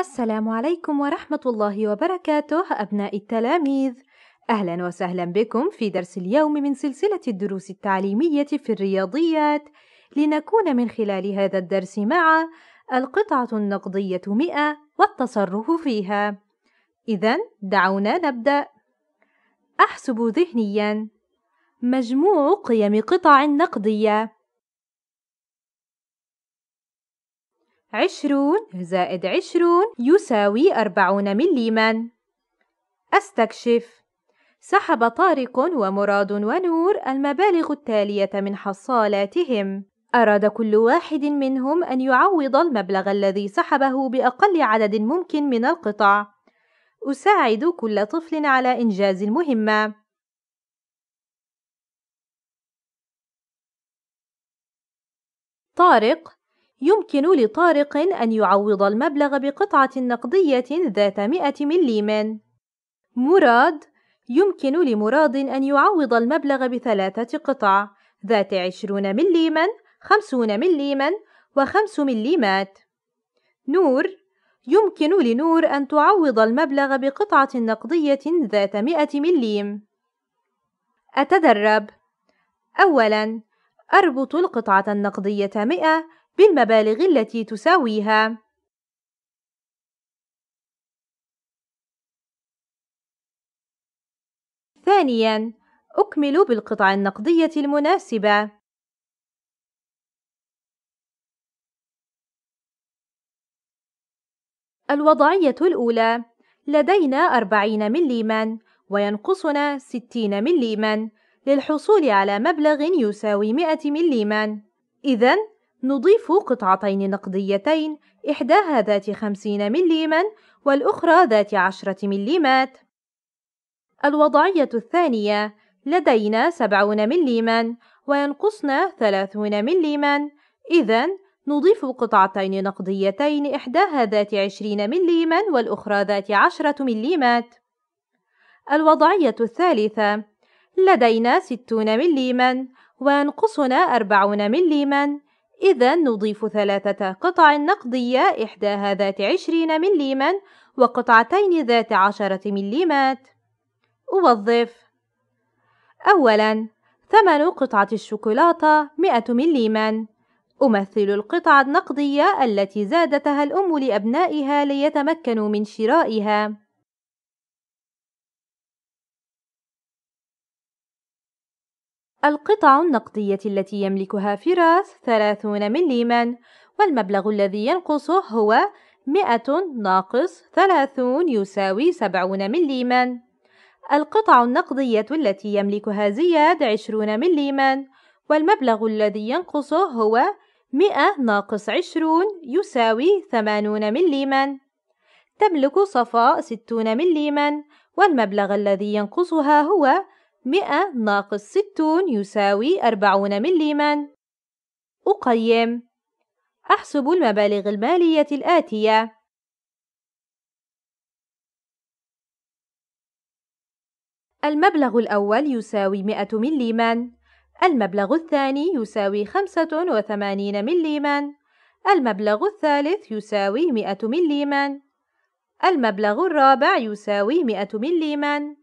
السلام عليكم ورحمة الله وبركاته أبناء التلاميذ أهلا وسهلا بكم في درس اليوم من سلسلة الدروس التعليمية في الرياضيات لنكون من خلال هذا الدرس مع القطعة النقدية 100 والتصرف فيها إذا دعونا نبدأ أحسب ذهنيا مجموع قيم قطع نقدية عشرون زائد عشرون يساوي أربعون مليما أستكشف سحب طارق ومراد ونور المبالغ التالية من حصالاتهم أراد كل واحد منهم أن يعوض المبلغ الذي سحبه بأقل عدد ممكن من القطع أساعد كل طفل على إنجاز المهمة طارق يمكن لطارق أن يعوض المبلغ بقطعة نقدية ذات 100 مليم. مراد يمكن لمراد أن يعوض المبلغ بثلاثة قطع ذات 20 مليما، 50 و5 مليمات. نور يمكن لنور أن تعوض المبلغ بقطعة نقدية ذات 100 مليم. أتدرب أولاً أربط القطعة النقدية 100 بالمبالغ التي تساويها ثانياً أكمل بالقطع النقدية المناسبة الوضعية الأولى لدينا 40 مليما وينقصنا 60 مليما للحصول على مبلغ يساوي 100 مليما إذن نضيف قطعتين نقديتين إحداها ذات 50 مليما والأخرى ذات 10 مليمات الوضعية الثانية لدينا 70 مليما وينقصنا 30 مليما إذا نضيف قطعتين نقديتين إحداها ذات 20 مليما والأخرى ذات 10 مليمات الوضعية الثالثة لدينا 60 مليما وينقصنا 40 مليما إذا نضيف ثلاثة قطع نقدية إحداها ذات عشرين مليما وقطعتين ذات عشرة مليمات أوظف أولا ثمن قطعة الشوكولاتة 100 مليما أمثل القطعة النقدية التي زادتها الأم لأبنائها ليتمكنوا من شرائها القطع النقدية التي يملكها فراس 30 مليما والمبلغ الذي ينقصه هو 100 ناقص 30 يساوي 70 مليما القطع النقدية التي يملكها زياد 20 مليما والمبلغ الذي ينقصه هو 100 ناقص 20 يساوي 80 مليما تملك صفاء 60 مليما والمبلغ الذي ينقصها هو 100 ناقص 60 يساوي 40 مليما أقيم أحسب المبالغ المالية الآتية المبلغ الأول يساوي 100 مليما المبلغ الثاني يساوي 85 مليما المبلغ الثالث يساوي 100 مليما المبلغ الرابع يساوي 100 مليما